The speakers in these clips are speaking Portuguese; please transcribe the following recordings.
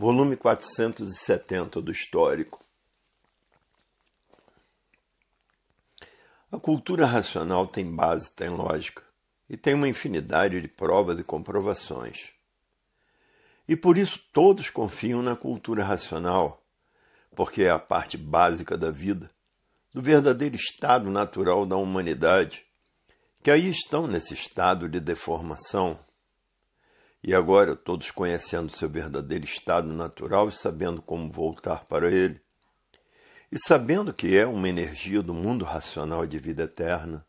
volume 470 do Histórico. A cultura racional tem base, tem lógica, e tem uma infinidade de provas e comprovações. E por isso todos confiam na cultura racional, porque é a parte básica da vida, do verdadeiro estado natural da humanidade, que aí estão nesse estado de deformação, e agora, todos conhecendo seu verdadeiro estado natural e sabendo como voltar para ele, e sabendo que é uma energia do mundo racional de vida eterna,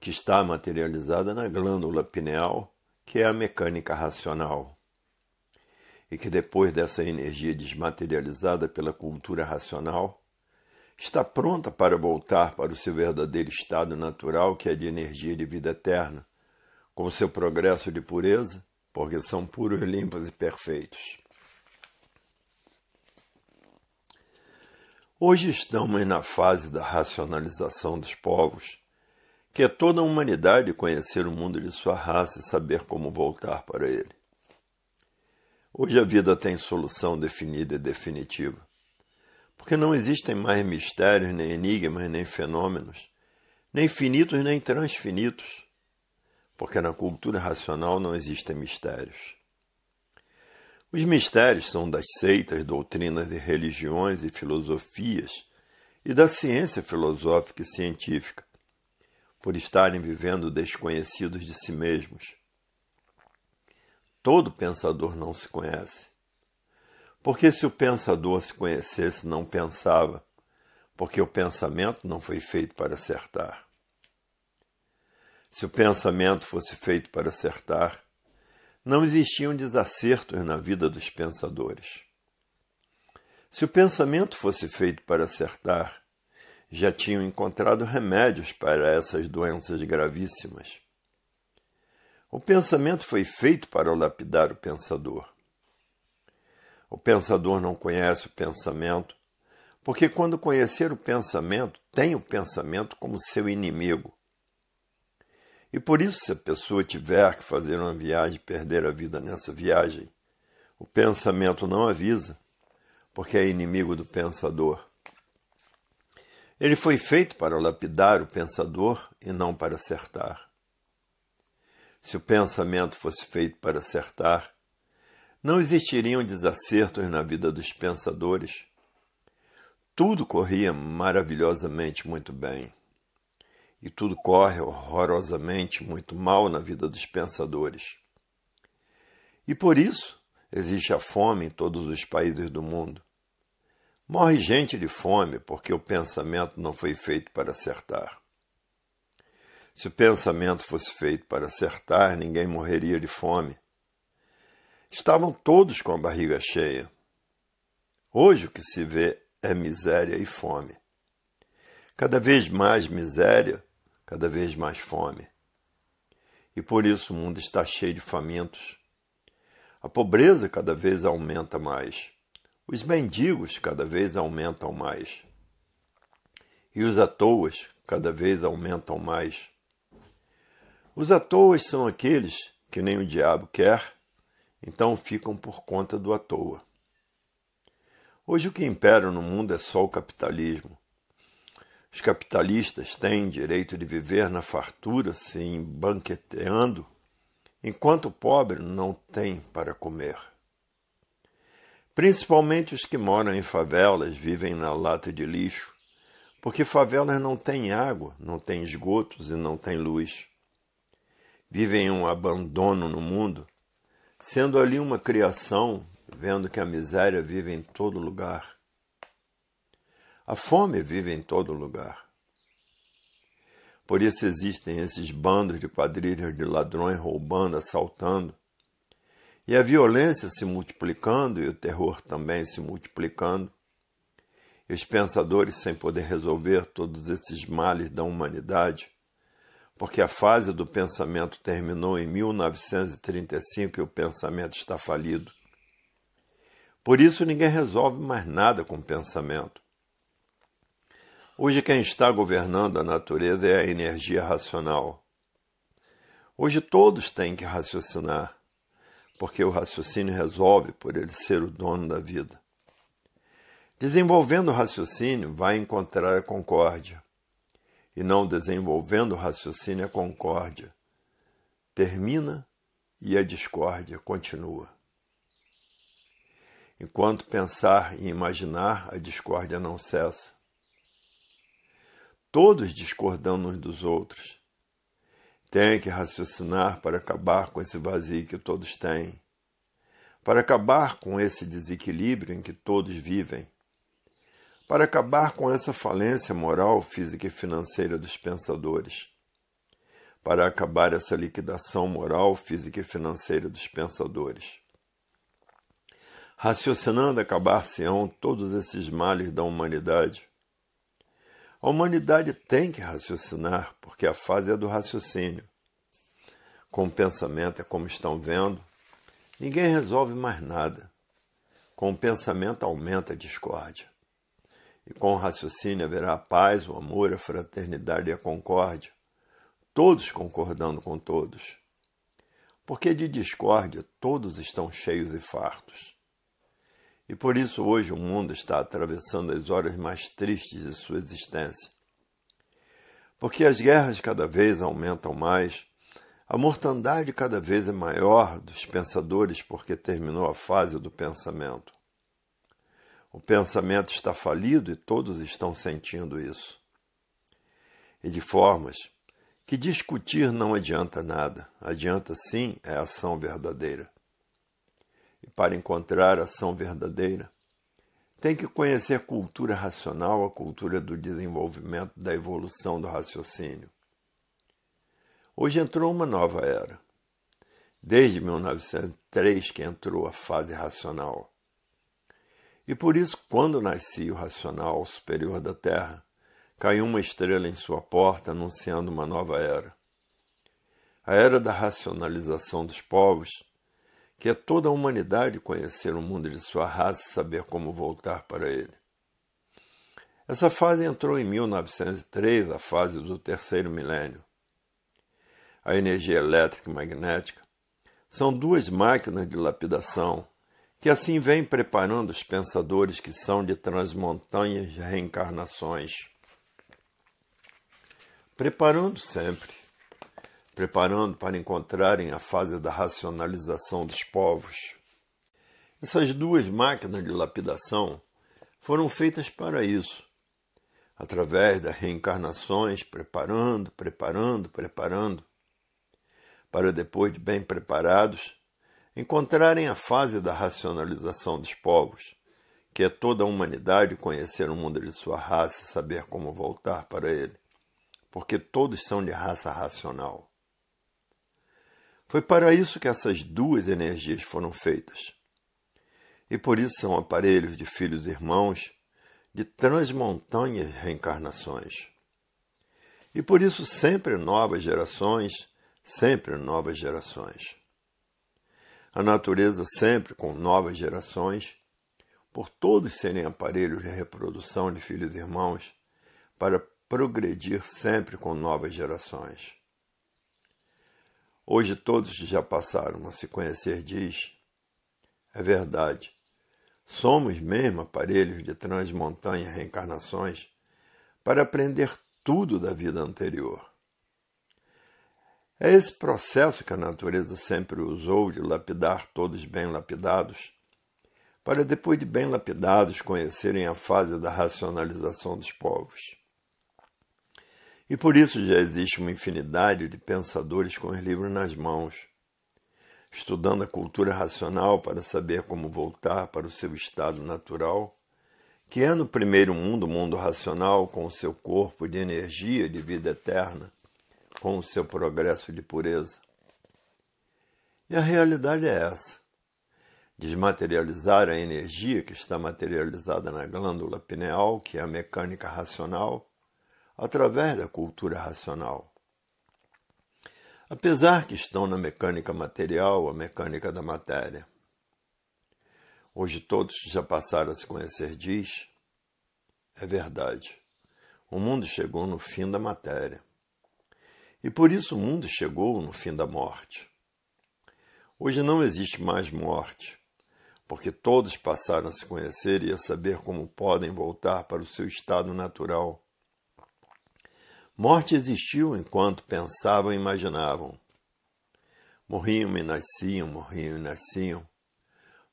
que está materializada na glândula pineal, que é a mecânica racional. E que depois dessa energia desmaterializada pela cultura racional, está pronta para voltar para o seu verdadeiro estado natural, que é de energia de vida eterna, com seu progresso de pureza porque são puros, limpos e perfeitos. Hoje estamos na fase da racionalização dos povos, que é toda a humanidade conhecer o mundo de sua raça e saber como voltar para ele. Hoje a vida tem solução definida e definitiva, porque não existem mais mistérios, nem enigmas, nem fenômenos, nem finitos, nem transfinitos porque na cultura racional não existem mistérios. Os mistérios são das seitas, doutrinas de religiões e filosofias e da ciência filosófica e científica, por estarem vivendo desconhecidos de si mesmos. Todo pensador não se conhece. Porque se o pensador se conhecesse, não pensava, porque o pensamento não foi feito para acertar. Se o pensamento fosse feito para acertar, não existiam desacertos na vida dos pensadores. Se o pensamento fosse feito para acertar, já tinham encontrado remédios para essas doenças gravíssimas. O pensamento foi feito para lapidar o pensador. O pensador não conhece o pensamento, porque quando conhecer o pensamento, tem o pensamento como seu inimigo e por isso, se a pessoa tiver que fazer uma viagem e perder a vida nessa viagem, o pensamento não avisa, porque é inimigo do pensador. Ele foi feito para lapidar o pensador e não para acertar. Se o pensamento fosse feito para acertar, não existiriam desacertos na vida dos pensadores. Tudo corria maravilhosamente muito bem e tudo corre horrorosamente muito mal na vida dos pensadores. E por isso existe a fome em todos os países do mundo. Morre gente de fome porque o pensamento não foi feito para acertar. Se o pensamento fosse feito para acertar, ninguém morreria de fome. Estavam todos com a barriga cheia. Hoje o que se vê é miséria e fome. Cada vez mais miséria cada vez mais fome. E por isso o mundo está cheio de famintos. A pobreza cada vez aumenta mais. Os mendigos cada vez aumentam mais. E os à toas cada vez aumentam mais. Os à toas são aqueles que nem o diabo quer, então ficam por conta do à toa. Hoje o que impera no mundo é só o capitalismo, os capitalistas têm direito de viver na fartura se banqueteando, enquanto o pobre não tem para comer. Principalmente os que moram em favelas vivem na lata de lixo, porque favelas não têm água, não têm esgotos e não têm luz. Vivem um abandono no mundo, sendo ali uma criação, vendo que a miséria vive em todo lugar. A fome vive em todo lugar. Por isso existem esses bandos de quadrilhas de ladrões roubando, assaltando. E a violência se multiplicando e o terror também se multiplicando. E os pensadores, sem poder resolver todos esses males da humanidade, porque a fase do pensamento terminou em 1935 e o pensamento está falido. Por isso ninguém resolve mais nada com pensamento. Hoje, quem está governando a natureza é a energia racional. Hoje, todos têm que raciocinar, porque o raciocínio resolve por ele ser o dono da vida. Desenvolvendo o raciocínio, vai encontrar a concórdia. E não desenvolvendo o raciocínio, a concórdia termina e a discórdia continua. Enquanto pensar e imaginar, a discórdia não cessa. Todos discordando uns dos outros. Tem que raciocinar para acabar com esse vazio que todos têm, para acabar com esse desequilíbrio em que todos vivem, para acabar com essa falência moral, física e financeira dos pensadores para acabar essa liquidação moral, física e financeira dos pensadores. Raciocinando acabar-se-ão todos esses males da humanidade, a humanidade tem que raciocinar, porque a fase é do raciocínio. Com o pensamento é como estão vendo, ninguém resolve mais nada. Com o pensamento aumenta a discórdia. E com o raciocínio haverá a paz, o amor, a fraternidade e a concórdia, todos concordando com todos. Porque de discórdia todos estão cheios e fartos. E por isso hoje o mundo está atravessando as horas mais tristes de sua existência. Porque as guerras cada vez aumentam mais, a mortandade cada vez é maior dos pensadores porque terminou a fase do pensamento. O pensamento está falido e todos estão sentindo isso. E de formas que discutir não adianta nada, adianta sim a é ação verdadeira e para encontrar ação verdadeira, tem que conhecer a cultura racional, a cultura do desenvolvimento, da evolução do raciocínio. Hoje entrou uma nova era. Desde 1903 que entrou a fase racional. E por isso, quando nascia o racional superior da Terra, caiu uma estrela em sua porta anunciando uma nova era. A era da racionalização dos povos que é toda a humanidade conhecer o mundo de sua raça e saber como voltar para ele. Essa fase entrou em 1903, a fase do terceiro milênio. A energia elétrica e magnética são duas máquinas de lapidação que assim vêm preparando os pensadores que são de transmontanhas reencarnações. Preparando sempre preparando para encontrarem a fase da racionalização dos povos. Essas duas máquinas de lapidação foram feitas para isso, através das reencarnações, preparando, preparando, preparando, para depois de bem preparados, encontrarem a fase da racionalização dos povos, que é toda a humanidade conhecer o mundo de sua raça e saber como voltar para ele, porque todos são de raça racional. Foi para isso que essas duas energias foram feitas. E por isso são aparelhos de filhos e irmãos de transmontanhas reencarnações. E por isso sempre novas gerações, sempre novas gerações. A natureza sempre com novas gerações, por todos serem aparelhos de reprodução de filhos e irmãos, para progredir sempre com novas gerações. Hoje todos que já passaram a se conhecer diz: é verdade. Somos mesmo aparelhos de transmontanha reencarnações para aprender tudo da vida anterior. É esse processo que a natureza sempre usou de lapidar todos bem lapidados, para depois de bem lapidados conhecerem a fase da racionalização dos povos. E por isso já existe uma infinidade de pensadores com os livros nas mãos, estudando a cultura racional para saber como voltar para o seu estado natural, que é no primeiro mundo, o mundo racional, com o seu corpo de energia de vida eterna, com o seu progresso de pureza. E a realidade é essa. Desmaterializar a energia que está materializada na glândula pineal, que é a mecânica racional, através da cultura racional. Apesar que estão na mecânica material, a mecânica da matéria. Hoje todos já passaram a se conhecer, diz. É verdade. O mundo chegou no fim da matéria. E por isso o mundo chegou no fim da morte. Hoje não existe mais morte, porque todos passaram a se conhecer e a saber como podem voltar para o seu estado natural, Morte existiu enquanto pensavam e imaginavam. Morriam e nasciam, morriam e nasciam.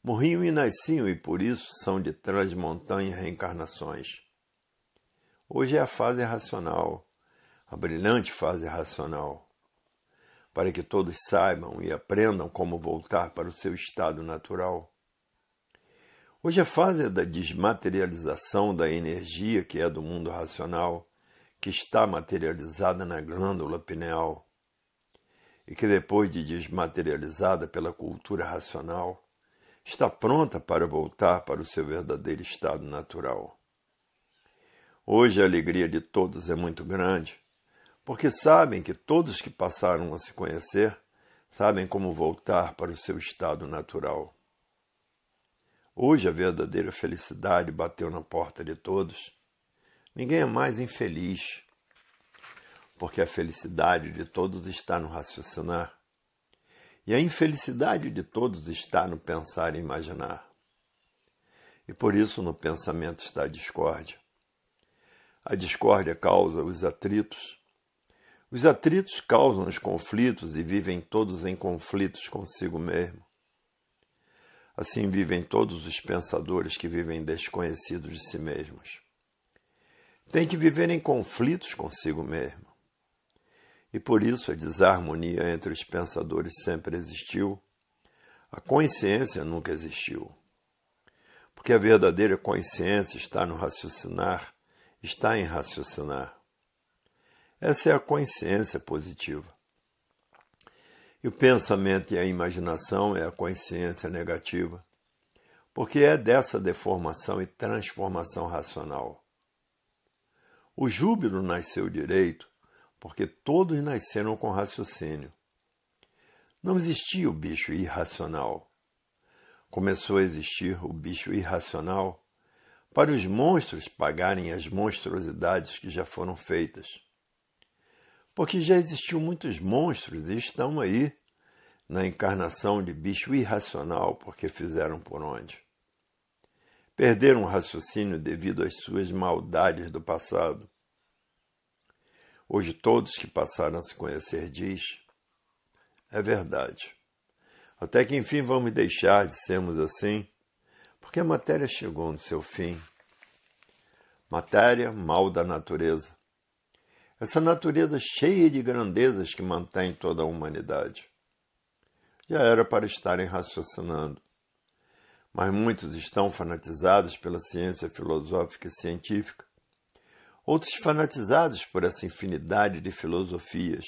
Morriam e nasciam e por isso são de transmontanha reencarnações. Hoje é a fase racional, a brilhante fase racional, para que todos saibam e aprendam como voltar para o seu estado natural. Hoje a fase é da desmaterialização da energia que é do mundo racional que está materializada na glândula pineal e que, depois de desmaterializada pela cultura racional, está pronta para voltar para o seu verdadeiro estado natural. Hoje a alegria de todos é muito grande, porque sabem que todos que passaram a se conhecer sabem como voltar para o seu estado natural. Hoje a verdadeira felicidade bateu na porta de todos Ninguém é mais infeliz, porque a felicidade de todos está no raciocinar e a infelicidade de todos está no pensar e imaginar. E por isso no pensamento está a discórdia. A discórdia causa os atritos. Os atritos causam os conflitos e vivem todos em conflitos consigo mesmo. Assim vivem todos os pensadores que vivem desconhecidos de si mesmos tem que viver em conflitos consigo mesmo. E por isso a desarmonia entre os pensadores sempre existiu. A consciência nunca existiu. Porque a verdadeira consciência está no raciocinar, está em raciocinar. Essa é a consciência positiva. E o pensamento e a imaginação é a consciência negativa, porque é dessa deformação e transformação racional. O júbilo nasceu direito, porque todos nasceram com raciocínio. Não existia o bicho irracional. Começou a existir o bicho irracional para os monstros pagarem as monstruosidades que já foram feitas. Porque já existiu muitos monstros e estão aí na encarnação de bicho irracional porque fizeram por onde perderam o raciocínio devido às suas maldades do passado. Hoje todos que passaram a se conhecer diz: é verdade. Até que enfim vamos deixar de sermos assim, porque a matéria chegou no seu fim. Matéria mal da natureza. Essa natureza cheia de grandezas que mantém toda a humanidade. Já era para estarem raciocinando mas muitos estão fanatizados pela ciência filosófica e científica, outros fanatizados por essa infinidade de filosofias,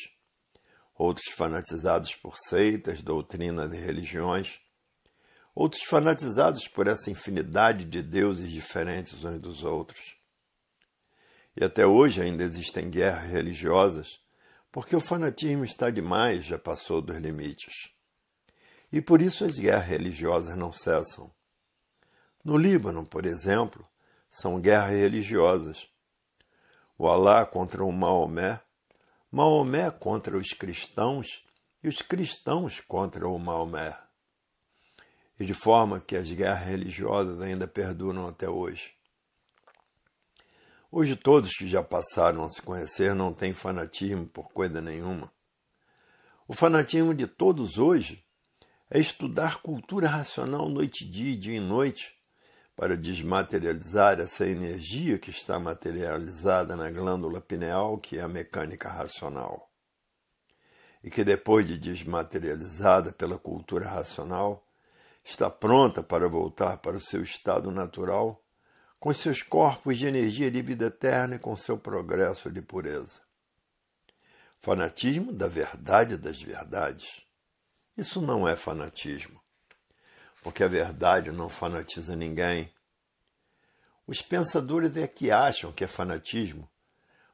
outros fanatizados por seitas, doutrinas e religiões, outros fanatizados por essa infinidade de deuses diferentes uns dos outros. E até hoje ainda existem guerras religiosas, porque o fanatismo está demais, já passou dos limites e por isso as guerras religiosas não cessam. No Líbano, por exemplo, são guerras religiosas. O Alá contra o Maomé, Maomé contra os cristãos e os cristãos contra o Maomé. E de forma que as guerras religiosas ainda perduram até hoje. Hoje todos que já passaram a se conhecer não têm fanatismo por coisa nenhuma. O fanatismo de todos hoje é estudar cultura racional noite e dia, dia e noite, para desmaterializar essa energia que está materializada na glândula pineal, que é a mecânica racional. E que depois de desmaterializada pela cultura racional, está pronta para voltar para o seu estado natural, com seus corpos de energia de vida eterna e com seu progresso de pureza. Fanatismo da verdade das verdades isso não é fanatismo, porque a verdade não fanatiza ninguém. Os pensadores é que acham que é fanatismo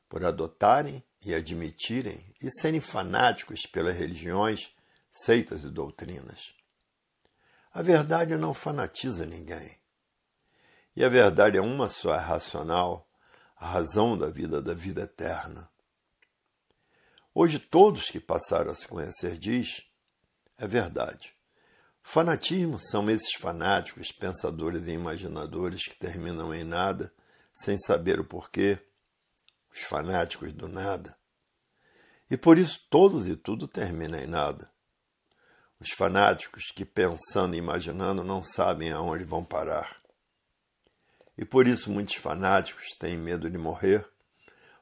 por adotarem e admitirem e serem fanáticos pelas religiões, seitas e doutrinas. A verdade não fanatiza ninguém. E a verdade é uma só, é racional, a razão da vida, da vida eterna. Hoje todos que passaram a se conhecer diz é verdade. Fanatismo são esses fanáticos, pensadores e imaginadores que terminam em nada, sem saber o porquê, os fanáticos do nada. E por isso todos e tudo termina em nada. Os fanáticos que, pensando e imaginando, não sabem aonde vão parar. E por isso muitos fanáticos têm medo de morrer,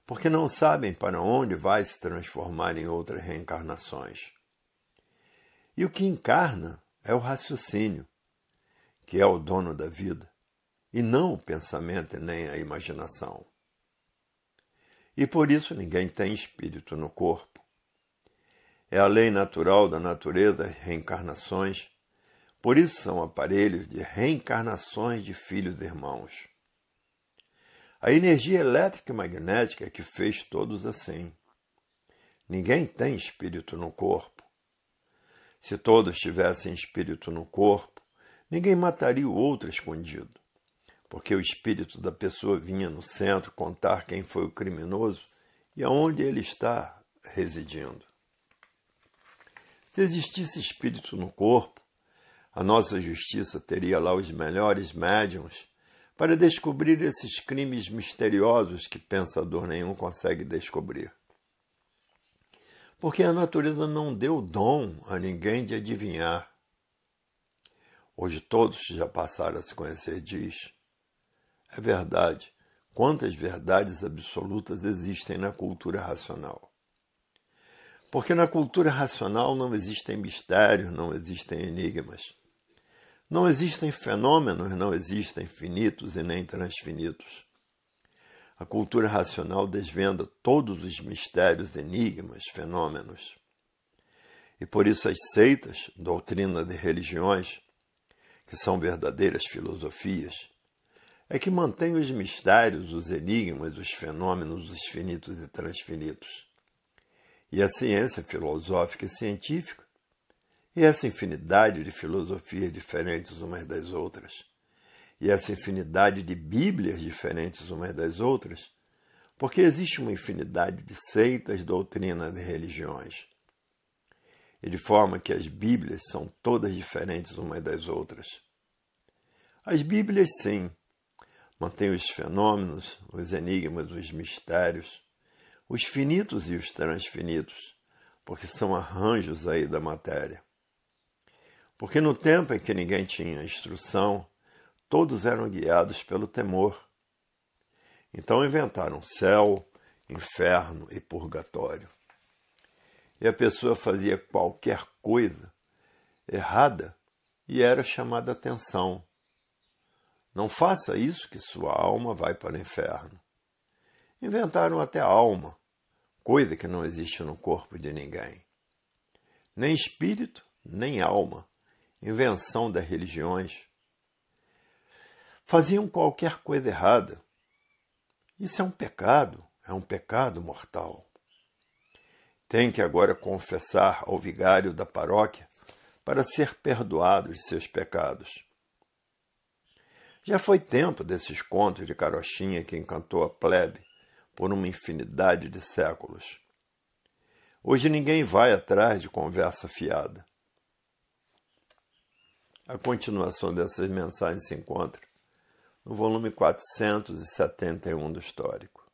porque não sabem para onde vai se transformar em outras reencarnações. E o que encarna é o raciocínio, que é o dono da vida, e não o pensamento nem a imaginação. E por isso ninguém tem espírito no corpo. É a lei natural da natureza reencarnações, por isso são aparelhos de reencarnações de filhos e irmãos. A energia elétrica e magnética é que fez todos assim. Ninguém tem espírito no corpo se todos tivessem espírito no corpo, ninguém mataria o outro escondido. Porque o espírito da pessoa vinha no centro contar quem foi o criminoso e aonde ele está residindo. Se existisse espírito no corpo, a nossa justiça teria lá os melhores médiums para descobrir esses crimes misteriosos que pensador nenhum consegue descobrir porque a natureza não deu dom a ninguém de adivinhar. Hoje todos já passaram a se conhecer, diz. É verdade, quantas verdades absolutas existem na cultura racional. Porque na cultura racional não existem mistérios, não existem enigmas. Não existem fenômenos, não existem finitos e nem transfinitos. A cultura racional desvenda todos os mistérios, enigmas, fenômenos. E por isso as seitas, doutrina de religiões, que são verdadeiras filosofias, é que mantém os mistérios, os enigmas, os fenômenos os finitos e transfinitos. E a ciência filosófica e científica, e essa infinidade de filosofias diferentes umas das outras e essa infinidade de Bíblias diferentes umas das outras, porque existe uma infinidade de seitas, doutrinas e religiões. E de forma que as Bíblias são todas diferentes umas das outras. As Bíblias, sim, mantêm os fenômenos, os enigmas, os mistérios, os finitos e os transfinitos, porque são arranjos aí da matéria. Porque no tempo em que ninguém tinha instrução, todos eram guiados pelo temor. Então inventaram céu, inferno e purgatório. E a pessoa fazia qualquer coisa errada e era chamada atenção. Não faça isso que sua alma vai para o inferno. Inventaram até alma, coisa que não existe no corpo de ninguém. Nem espírito, nem alma, invenção das religiões faziam qualquer coisa errada. Isso é um pecado, é um pecado mortal. Tem que agora confessar ao vigário da paróquia para ser perdoado de seus pecados. Já foi tempo desses contos de carochinha que encantou a plebe por uma infinidade de séculos. Hoje ninguém vai atrás de conversa fiada. A continuação dessas mensagens se encontra no volume 471 do Histórico.